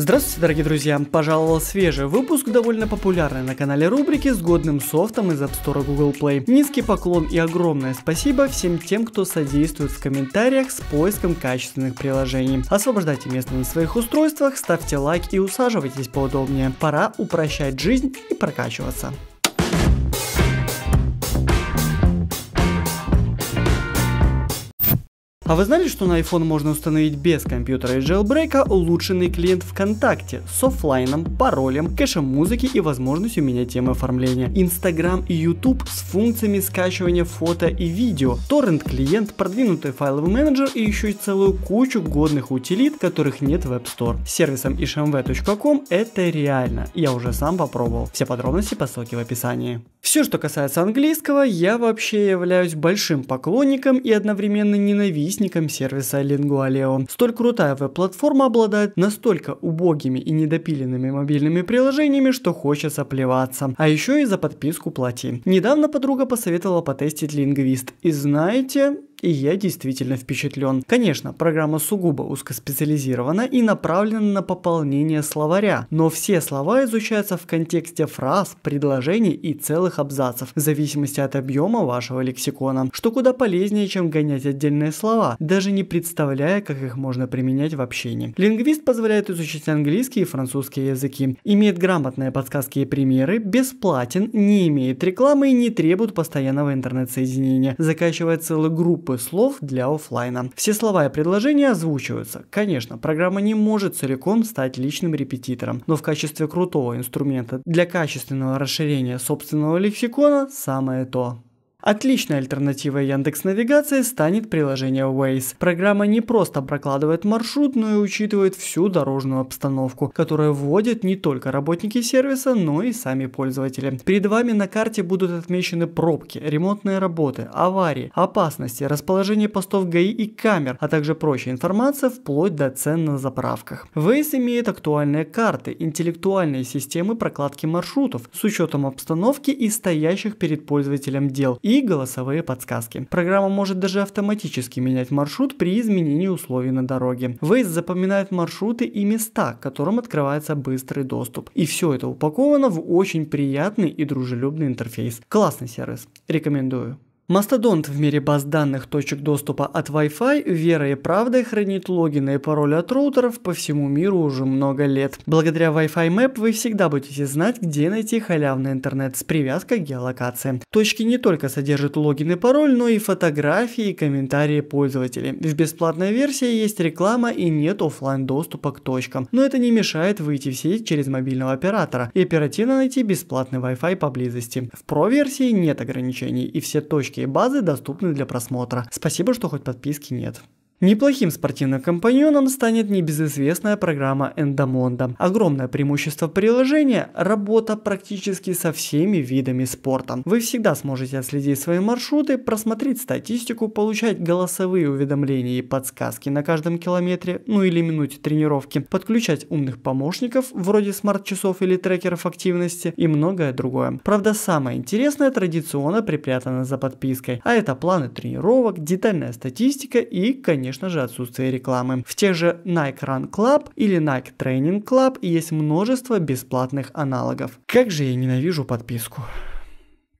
Здравствуйте, дорогие друзья! Пожаловал свежий выпуск довольно популярной на канале рубрики с годным софтом из App Store Google Play. Низкий поклон и огромное спасибо всем тем, кто содействует в комментариях с поиском качественных приложений. Освобождайте место на своих устройствах, ставьте лайк и усаживайтесь поудобнее. Пора упрощать жизнь и прокачиваться. А вы знали, что на iPhone можно установить без компьютера и джелбрейка улучшенный клиент ВКонтакте с офлайном, паролем, кэшем музыки и возможностью менять темы оформления, Instagram и YouTube с функциями скачивания фото и видео, торрент-клиент, продвинутый файловый менеджер и еще и целую кучу годных утилит, которых нет в App Store. С сервисом ishmv.com это реально, я уже сам попробовал. Все подробности по ссылке в описании. Все, что касается английского, я вообще являюсь большим поклонником и одновременно ненавистником сервиса Lingualeo. Столь крутая веб-платформа обладает настолько убогими и недопиленными мобильными приложениями, что хочется плеваться. А еще и за подписку плати. Недавно подруга посоветовала потестить лингвист. И знаете, и я действительно впечатлен. Конечно, программа сугубо узкоспециализирована и направлена на пополнение словаря, но все слова изучаются в контексте фраз, предложений и целых абзацев, в зависимости от объема вашего лексикона, что куда полезнее, чем гонять отдельные слова, даже не представляя, как их можно применять в общении. Лингвист позволяет изучить английский и французский языки, имеет грамотные подсказки и примеры, бесплатен, не имеет рекламы и не требует постоянного интернет-соединения, закачивает целую группу группы слов для офлайна. Все слова и предложения озвучиваются. Конечно, программа не может целиком стать личным репетитором, но в качестве крутого инструмента для качественного расширения собственного лексикона самое то. Отличной альтернативой Яндекс Навигации станет приложение Waze. Программа не просто прокладывает маршрут, но и учитывает всю дорожную обстановку, которую вводят не только работники сервиса, но и сами пользователи. Перед вами на карте будут отмечены пробки, ремонтные работы, аварии, опасности, расположение постов ГАИ и камер, а также прочая информация вплоть до цен на заправках. Waze имеет актуальные карты, интеллектуальные системы прокладки маршрутов с учетом обстановки и стоящих перед пользователем дел – и голосовые подсказки. Программа может даже автоматически менять маршрут при изменении условий на дороге. Waze запоминает маршруты и места, к которым открывается быстрый доступ. И все это упаковано в очень приятный и дружелюбный интерфейс. Классный сервис. Рекомендую. Мастодонт в мире баз данных точек доступа от Wi-Fi верой и правдой хранит логины и пароли от роутеров по всему миру уже много лет. Благодаря Wi-Fi Map вы всегда будете знать, где найти халявный интернет с привязкой к геолокации. Точки не только содержат логин и пароль, но и фотографии и комментарии пользователей. В бесплатной версии есть реклама и нет офлайн доступа к точкам, но это не мешает выйти в сеть через мобильного оператора и оперативно найти бесплатный Wi-Fi поблизости. В Pro-версии нет ограничений и все точки такие базы доступны для просмотра. Спасибо, что хоть подписки нет. Неплохим спортивным компаньоном станет небезызвестная программа Эндомонда. Огромное преимущество приложения – работа практически со всеми видами спорта. Вы всегда сможете отследить свои маршруты, просмотреть статистику, получать голосовые уведомления и подсказки на каждом километре, ну или минуте тренировки, подключать умных помощников, вроде смарт-часов или трекеров активности и многое другое. Правда, самое интересное традиционно припрятано за подпиской, а это планы тренировок, детальная статистика и, конечно, конечно же, отсутствие рекламы. В тех же Nike Run Club или Nike Training Club есть множество бесплатных аналогов. Как же я ненавижу подписку.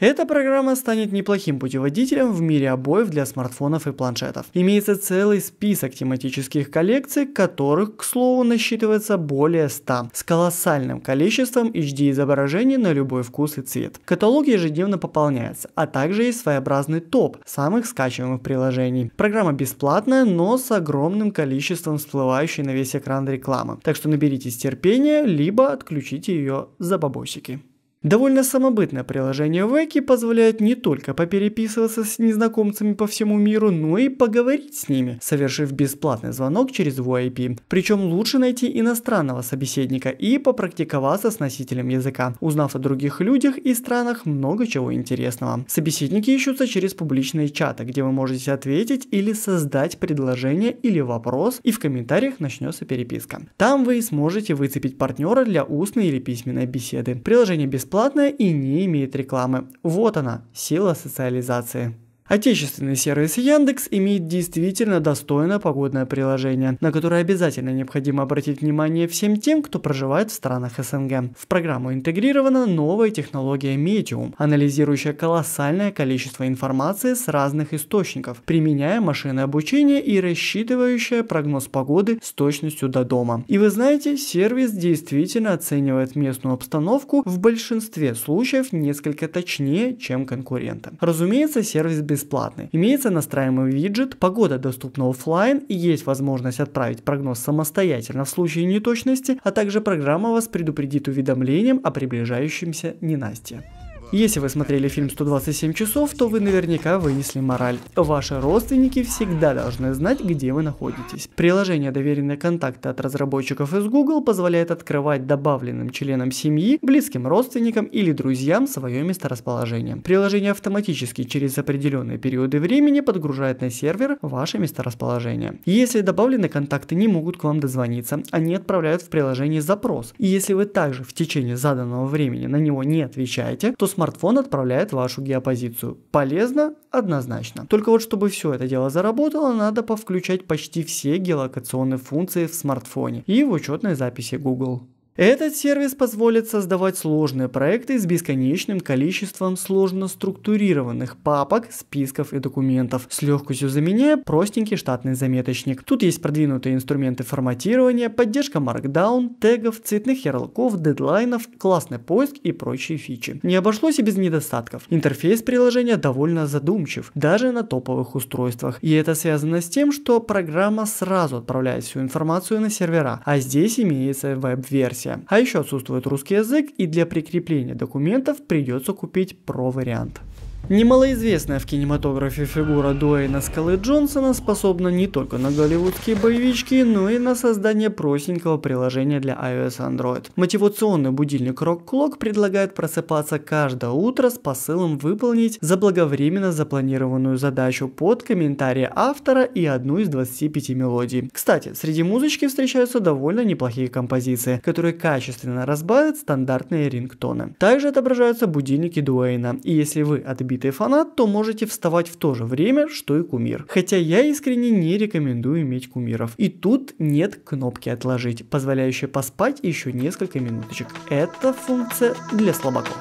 Эта программа станет неплохим путеводителем в мире обоев для смартфонов и планшетов. Имеется целый список тематических коллекций, которых, к слову, насчитывается более 100, с колоссальным количеством HD-изображений на любой вкус и цвет. Каталог ежедневно пополняется, а также есть своеобразный топ самых скачиваемых приложений. Программа бесплатная, но с огромным количеством всплывающей на весь экран рекламы. Так что наберитесь терпения, либо отключите ее за бабосики. Довольно самобытное приложение Веки позволяет не только попереписываться с незнакомцами по всему миру, но и поговорить с ними, совершив бесплатный звонок через VoIP. Причем лучше найти иностранного собеседника и попрактиковаться с носителем языка, узнав о других людях и странах много чего интересного. Собеседники ищутся через публичные чаты, где вы можете ответить или создать предложение или вопрос, и в комментариях начнется переписка. Там вы сможете выцепить партнера для устной или письменной беседы. Приложение бесплатное бесплатная и не имеет рекламы. Вот она, сила социализации. Отечественный сервис Яндекс имеет действительно достойное погодное приложение, на которое обязательно необходимо обратить внимание всем тем, кто проживает в странах СНГ. В программу интегрирована новая технология Medium, анализирующая колоссальное количество информации с разных источников, применяя машины обучения и рассчитывающая прогноз погоды с точностью до дома. И вы знаете, сервис действительно оценивает местную обстановку в большинстве случаев несколько точнее, чем конкуренты. Разумеется, сервис без бесплатный. Имеется настраиваемый виджет, погода доступна офлайн и есть возможность отправить прогноз самостоятельно в случае неточности, а также программа вас предупредит уведомлением о приближающемся ненастье. Если вы смотрели фильм 127 часов, то вы наверняка вынесли мораль. Ваши родственники всегда должны знать, где вы находитесь. Приложение доверенные контакты от разработчиков из Google позволяет открывать добавленным членам семьи, близким родственникам или друзьям свое месторасположение. Приложение автоматически через определенные периоды времени подгружает на сервер ваше месторасположение. Если добавленные контакты не могут к вам дозвониться, они отправляют в приложение запрос. И если вы также в течение заданного времени на него не отвечаете, то с смартфон отправляет вашу геопозицию. Полезно однозначно. Только вот чтобы все это дело заработало, надо повключать почти все геолокационные функции в смартфоне и в учетной записи Google. Этот сервис позволит создавать сложные проекты с бесконечным количеством сложно структурированных папок, списков и документов, с легкостью заменяя простенький штатный заметочник. Тут есть продвинутые инструменты форматирования, поддержка Markdown, тегов, цветных ярлыков, дедлайнов, классный поиск и прочие фичи. Не обошлось и без недостатков. Интерфейс приложения довольно задумчив, даже на топовых устройствах. И это связано с тем, что программа сразу отправляет всю информацию на сервера, а здесь имеется веб-версия согласия. А еще отсутствует русский язык и для прикрепления документов придется купить про-вариант. Немалоизвестная в кинематографе фигура Дуэйна Скалы Джонсона способна не только на голливудские боевички, но и на создание простенького приложения для iOS и Android. Мотивационный будильник Rock Clock предлагает просыпаться каждое утро с посылом выполнить заблаговременно запланированную задачу под комментарии автора и одну из 25 мелодий. Кстати, среди музычки встречаются довольно неплохие композиции, которые качественно разбавят стандартные рингтоны. Также отображаются будильники Дуэйна, и если вы отбираете забитый фанат, то можете вставать в то же время, что и кумир. Хотя я искренне не рекомендую иметь кумиров. И тут нет кнопки отложить, позволяющей поспать еще несколько минуточек. Это функция для слабаков.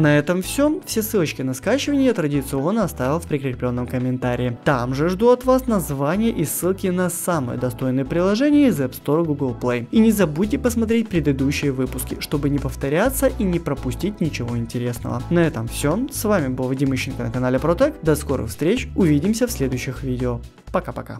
На этом все. Все ссылочки на скачивание я традиционно оставил в прикрепленном комментарии. Там же жду от вас название и ссылки на самые достойные приложения из App Store Google Play. И не забудьте посмотреть предыдущие выпуски, чтобы не повторяться и не пропустить ничего интересного. На этом все. С вами был Вадим Ищенко на канале Протек. До скорых встреч. Увидимся в следующих видео. Пока-пока.